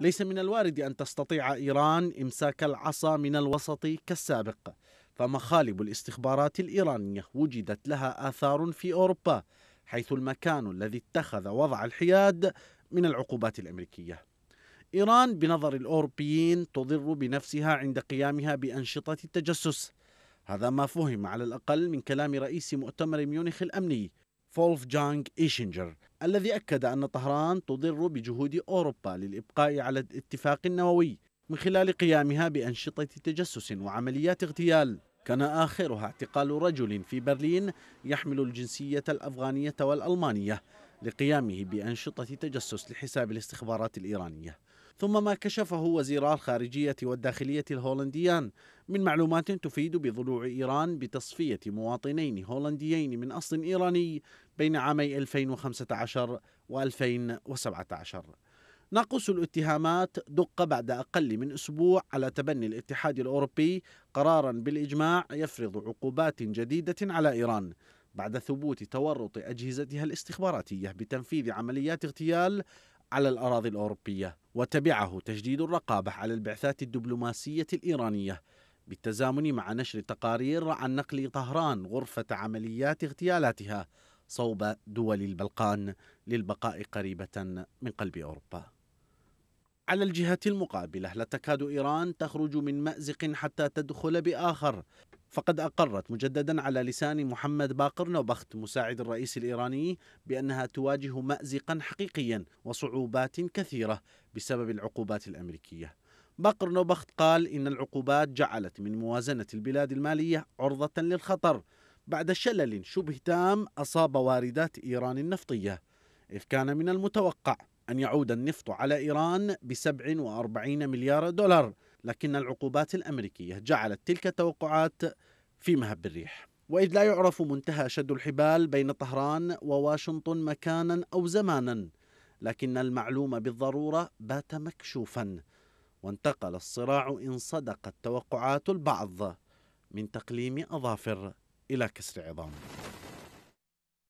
ليس من الوارد أن تستطيع إيران إمساك العصا من الوسط كالسابق فمخالب الاستخبارات الإيرانية وجدت لها آثار في أوروبا حيث المكان الذي اتخذ وضع الحياد من العقوبات الأمريكية إيران بنظر الأوروبيين تضر بنفسها عند قيامها بأنشطة التجسس هذا ما فهم على الأقل من كلام رئيس مؤتمر ميونخ الأمني فولف جانج إيشنجر الذي أكد أن طهران تضر بجهود أوروبا للإبقاء على الاتفاق النووي من خلال قيامها بأنشطة تجسس وعمليات اغتيال كان آخرها اعتقال رجل في برلين يحمل الجنسية الأفغانية والألمانية لقيامه بأنشطة تجسس لحساب الاستخبارات الإيرانية ثم ما كشفه وزيرا الخارجية والداخلية الهولنديان من معلومات تفيد بضلوع إيران بتصفية مواطنين هولنديين من أصل إيراني بين عامي 2015 و 2017 ناقوس الاتهامات دق بعد أقل من أسبوع على تبني الاتحاد الأوروبي قرارا بالإجماع يفرض عقوبات جديدة على إيران بعد ثبوت تورط أجهزتها الاستخباراتية بتنفيذ عمليات اغتيال على الأراضي الأوروبية وتبعه تشديد الرقابة على البعثات الدبلوماسية الإيرانية بالتزامن مع نشر تقارير عن نقل طهران غرفة عمليات اغتيالاتها صوب دول البلقان للبقاء قريبة من قلب أوروبا على الجهة المقابلة لا تكاد إيران تخرج من مأزق حتى تدخل بآخر فقد أقرت مجددا على لسان محمد باقر نوبخت مساعد الرئيس الإيراني بأنها تواجه مأزقا حقيقيا وصعوبات كثيرة بسبب العقوبات الأمريكية باقر نوبخت قال إن العقوبات جعلت من موازنة البلاد المالية عرضة للخطر بعد شلل شبه تام أصاب واردات إيران النفطية إذ كان من المتوقع أن يعود النفط على إيران ب 47 مليار دولار لكن العقوبات الأمريكية جعلت تلك التوقعات في مهب الريح وإذ لا يعرف منتهى شد الحبال بين طهران وواشنطن مكانا أو زمانا لكن المعلوم بالضرورة بات مكشوفا وانتقل الصراع إن صدقت توقعات البعض من تقليم أظافر إلى كسر عظام